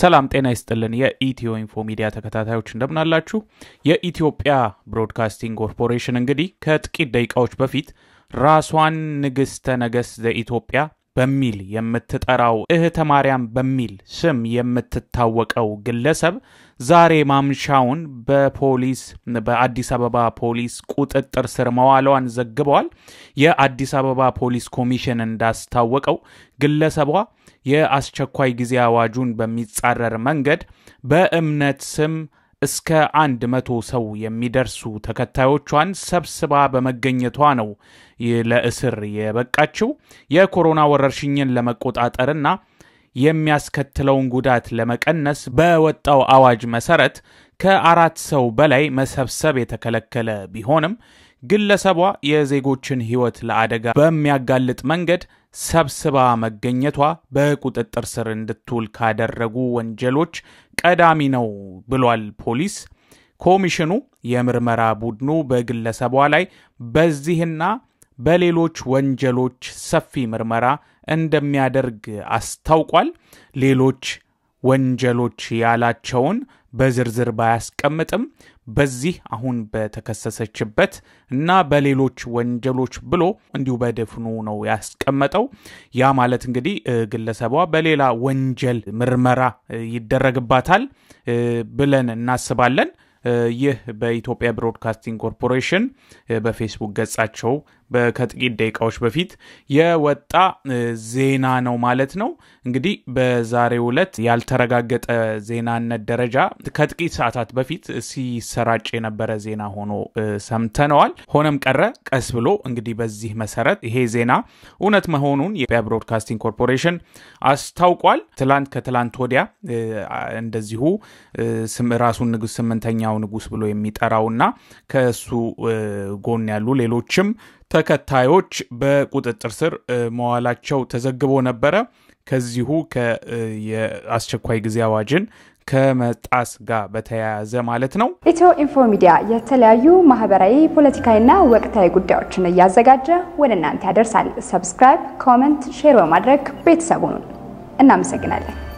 ሰላም ጤና ይስጥልን። የኢትዮ ኢንፎ ሚዲያ ተከታታዮች እንደምናላችሁ። የኢትዮጵያ ብሮድካስቲንግ ኮርፖሬሽን እንግዲህ ከጥቂት ደቂቃዎች በፊት ራሷን ንግሥተ ነገሥት ዘኢትዮጵያ በሚል የምትጠራው እህተ ማርያም በሚል ስም የምትታወቀው ግለሰብ ዛሬ ማምሻውን በፖሊስ በአዲስ አበባ ፖሊስ ቁጥጥር ስር መዋሏን ዘግበዋል። የአዲስ አበባ ፖሊስ ኮሚሽን እንዳስታወቀው ግለሰቧ የአስቸኳይ ጊዜ አዋጁን በሚጻረር መንገድ በእምነት ስም እስከ አንድ መቶ ሰው የሚደርሱ ተከታዮቿን ሰብስባ በመገኘቷ ነው ለእስር የበቃችው። የኮሮና ወረርሽኝን ለመቆጣጠርና የሚያስከትለውን ጉዳት ለመቀነስ በወጣው አዋጅ መሰረት ከአራት ሰው በላይ መሰብሰብ የተከለከለ ቢሆንም ግለሰቧ የዜጎችን ህይወት ለአደጋ በሚያጋልጥ መንገድ ሰብስባ መገኘቷ በቁጥጥር ስር እንድትውል ካደረጉ ወንጀሎች ቀዳሚ ነው ብሏል ፖሊስ። ኮሚሽኑ የምርመራ ቡድኑ በግለሰቧ ላይ በዚህና በሌሎች ወንጀሎች ሰፊ ምርመራ እንደሚያደርግ አስታውቋል። ሌሎች ወንጀሎች ያላቸውን በዝርዝር ባያስቀምጥም በዚህ አሁን በተከሰሰችበት እና በሌሎች ወንጀሎች ብሎ እንዲሁ በድፍኑ ነው ያስቀመጠው። ያ ማለት እንግዲህ ግለሰቧ በሌላ ወንጀል ምርመራ ይደረግባታል ብለን እናስባለን። ይህ በኢትዮጵያ ብሮድካስቲንግ ኮርፖሬሽን በፌስቡክ ገጻቸው ከጥቂት ደቂቃዎች በፊት የወጣ ዜና ነው ማለት ነው። እንግዲህ በዛሬው ዕለት ያልተረጋገጠ ዜናነት ደረጃ ከጥቂት ሰዓታት በፊት ሲሰራጭ የነበረ ዜና ሆኖ ሰምተነዋል። ሆነም ቀረ ቀስ ብሎ እንግዲህ በዚህ መሰረት ይሄ ዜና እውነት መሆኑን የኢትዮጵያ ብሮድካስቲንግ ኮርፖሬሽን አስታውቋል። ትላንት ከትላንት ወዲያ እንደዚሁ ራሱን ንጉሥ ስምንተኛው የቀናው ንጉስ ብሎ የሚጠራውና ከእሱ ጎን ያሉ ሌሎችም ተከታዮች በቁጥጥር ስር መዋላቸው ተዘግቦ ነበረ። ከዚሁ የአስቸኳይ ጊዜ አዋጅን ከመጣስ ጋር በተያያዘ ማለት ነው። ኢትዮ ኢንፎ ሚዲያ የተለያዩ ማህበራዊ፣ ፖለቲካዊና ወቅታዊ ጉዳዮችን እያዘጋጀ ወደ እናንተ ያደርሳል። ሰብስክራይብ፣ ኮመንት፣ ሼር በማድረግ ቤተሰቡን እናመሰግናለን።